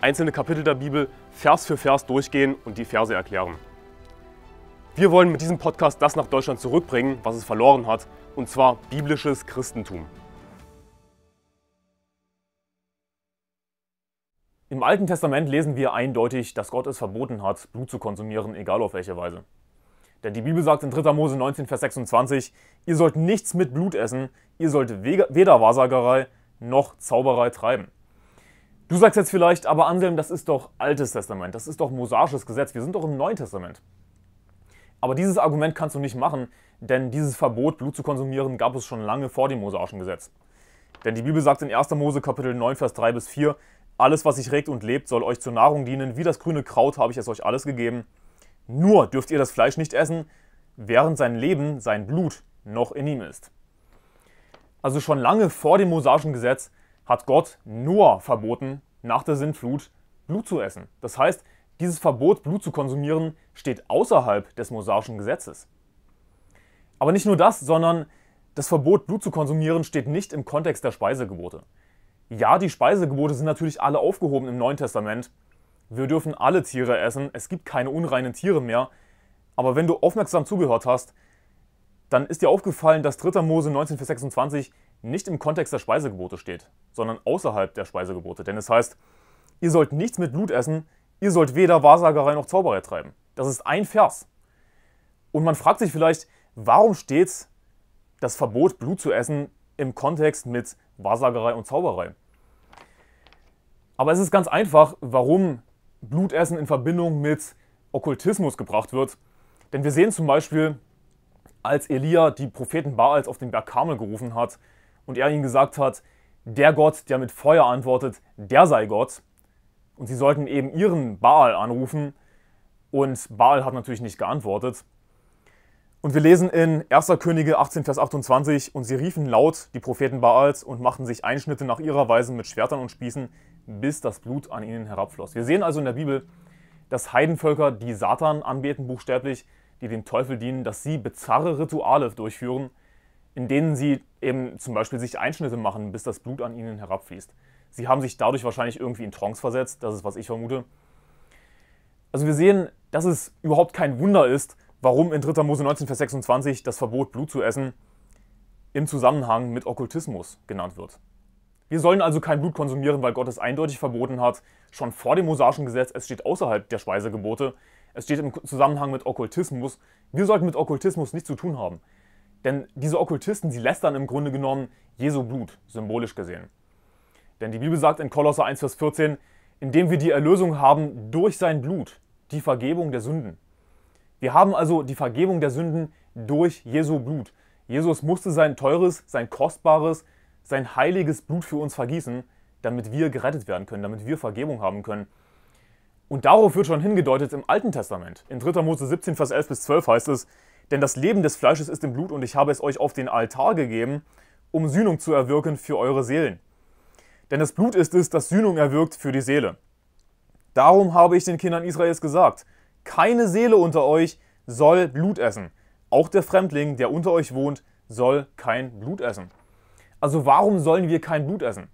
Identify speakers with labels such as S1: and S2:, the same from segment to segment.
S1: einzelne Kapitel der Bibel Vers für Vers durchgehen und die Verse erklären. Wir wollen mit diesem Podcast das nach Deutschland zurückbringen, was es verloren hat, und zwar biblisches Christentum. Im Alten Testament lesen wir eindeutig, dass Gott es verboten hat, Blut zu konsumieren, egal auf welche Weise. Denn die Bibel sagt in 3. Mose 19, Vers 26, ihr sollt nichts mit Blut essen, ihr sollt weder Wahrsagerei noch Zauberei treiben. Du sagst jetzt vielleicht, aber Anselm, das ist doch Altes Testament, das ist doch mosaisches Gesetz, wir sind doch im Neuen Testament. Aber dieses Argument kannst du nicht machen, denn dieses Verbot, Blut zu konsumieren, gab es schon lange vor dem mosaischen Gesetz. Denn die Bibel sagt in 1. Mose Kapitel 9, Vers 3 bis 4, alles, was sich regt und lebt, soll euch zur Nahrung dienen, wie das grüne Kraut habe ich es euch alles gegeben. Nur dürft ihr das Fleisch nicht essen, während sein Leben, sein Blut, noch in ihm ist. Also schon lange vor dem mosaischen Gesetz hat Gott Noah verboten, nach der Sintflut Blut zu essen. Das heißt, dieses Verbot, Blut zu konsumieren, steht außerhalb des mosaischen Gesetzes. Aber nicht nur das, sondern das Verbot, Blut zu konsumieren, steht nicht im Kontext der Speisegebote. Ja, die Speisegebote sind natürlich alle aufgehoben im Neuen Testament. Wir dürfen alle Tiere essen, es gibt keine unreinen Tiere mehr. Aber wenn du aufmerksam zugehört hast, dann ist dir aufgefallen, dass 3. Mose 19, Vers 26 nicht im Kontext der Speisegebote steht, sondern außerhalb der Speisegebote. Denn es heißt, ihr sollt nichts mit Blut essen, ihr sollt weder Wahrsagerei noch Zauberei treiben. Das ist ein Vers. Und man fragt sich vielleicht, warum steht das Verbot, Blut zu essen, im Kontext mit Wahrsagerei und Zauberei? Aber es ist ganz einfach, warum Blutessen in Verbindung mit Okkultismus gebracht wird. Denn wir sehen zum Beispiel als Elia die Propheten Baals auf den Berg Karmel gerufen hat und er ihnen gesagt hat, der Gott, der mit Feuer antwortet, der sei Gott. Und sie sollten eben ihren Baal anrufen und Baal hat natürlich nicht geantwortet. Und wir lesen in 1. Könige 18, Vers 28, und sie riefen laut die Propheten Baals und machten sich Einschnitte nach ihrer Weise mit Schwertern und Spießen, bis das Blut an ihnen herabfloss. Wir sehen also in der Bibel, dass Heidenvölker, die Satan anbeten, buchstäblich, die dem Teufel dienen, dass sie bizarre Rituale durchführen, in denen sie eben zum Beispiel sich Einschnitte machen, bis das Blut an ihnen herabfließt. Sie haben sich dadurch wahrscheinlich irgendwie in Trance versetzt, das ist, was ich vermute. Also wir sehen, dass es überhaupt kein Wunder ist, warum in 3. Mose 19, Vers 26 das Verbot, Blut zu essen, im Zusammenhang mit Okkultismus genannt wird. Wir sollen also kein Blut konsumieren, weil Gott es eindeutig verboten hat, schon vor dem mosaischen Gesetz, es steht außerhalb der Speisegebote. Es steht im Zusammenhang mit Okkultismus. Wir sollten mit Okkultismus nichts zu tun haben. Denn diese Okkultisten, sie lästern im Grunde genommen Jesu Blut, symbolisch gesehen. Denn die Bibel sagt in Kolosser 1, Vers 14, indem wir die Erlösung haben durch sein Blut, die Vergebung der Sünden. Wir haben also die Vergebung der Sünden durch Jesu Blut. Jesus musste sein teures, sein kostbares, sein heiliges Blut für uns vergießen, damit wir gerettet werden können, damit wir Vergebung haben können. Und darauf wird schon hingedeutet im Alten Testament. In 3. Mose 17, Vers 11 bis 12 heißt es, denn das Leben des Fleisches ist im Blut und ich habe es euch auf den Altar gegeben, um Sühnung zu erwirken für eure Seelen. Denn das Blut ist es, das Sühnung erwirkt für die Seele. Darum habe ich den Kindern Israels gesagt, keine Seele unter euch soll Blut essen. Auch der Fremdling, der unter euch wohnt, soll kein Blut essen. Also warum sollen wir kein Blut essen?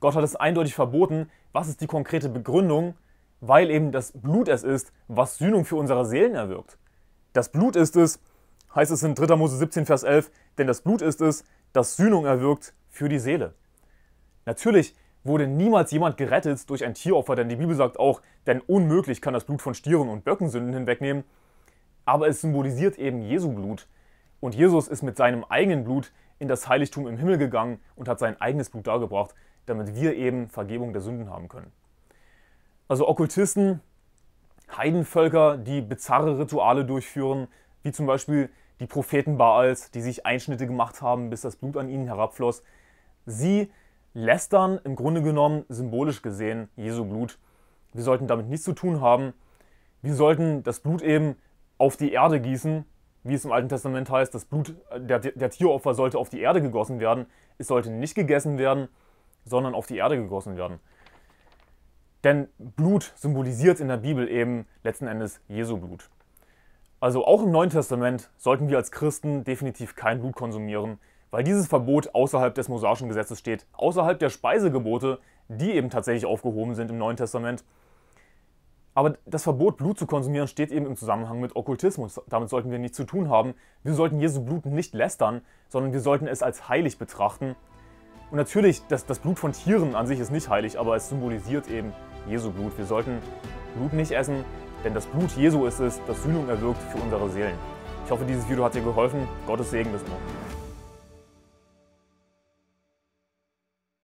S1: Gott hat es eindeutig verboten. Was ist die konkrete Begründung? weil eben das Blut es ist, was Sühnung für unsere Seelen erwirkt. Das Blut ist es, heißt es in 3. Mose 17, Vers 11, denn das Blut ist es, das Sühnung erwirkt für die Seele. Natürlich wurde niemals jemand gerettet durch ein Tieropfer, denn die Bibel sagt auch, denn unmöglich kann das Blut von Stieren und Böcken Sünden hinwegnehmen, aber es symbolisiert eben Jesu Blut. Und Jesus ist mit seinem eigenen Blut in das Heiligtum im Himmel gegangen und hat sein eigenes Blut dargebracht, damit wir eben Vergebung der Sünden haben können. Also Okkultisten, Heidenvölker, die bizarre Rituale durchführen, wie zum Beispiel die Propheten Baals, die sich Einschnitte gemacht haben, bis das Blut an ihnen herabfloss. Sie lästern im Grunde genommen symbolisch gesehen Jesu Blut. Wir sollten damit nichts zu tun haben. Wir sollten das Blut eben auf die Erde gießen, wie es im Alten Testament heißt, das Blut der, der Tieropfer sollte auf die Erde gegossen werden. Es sollte nicht gegessen werden, sondern auf die Erde gegossen werden. Denn Blut symbolisiert in der Bibel eben letzten Endes Jesu Blut. Also auch im Neuen Testament sollten wir als Christen definitiv kein Blut konsumieren, weil dieses Verbot außerhalb des mosaischen Gesetzes steht, außerhalb der Speisegebote, die eben tatsächlich aufgehoben sind im Neuen Testament. Aber das Verbot, Blut zu konsumieren, steht eben im Zusammenhang mit Okkultismus. Damit sollten wir nichts zu tun haben. Wir sollten Jesu Blut nicht lästern, sondern wir sollten es als heilig betrachten und natürlich, das, das Blut von Tieren an sich ist nicht heilig, aber es symbolisiert eben Jesu Blut. Wir sollten Blut nicht essen, denn das Blut Jesu ist es, das Sühnung erwirkt für unsere Seelen. Ich hoffe, dieses Video hat dir geholfen. Gottes Segen bis morgen.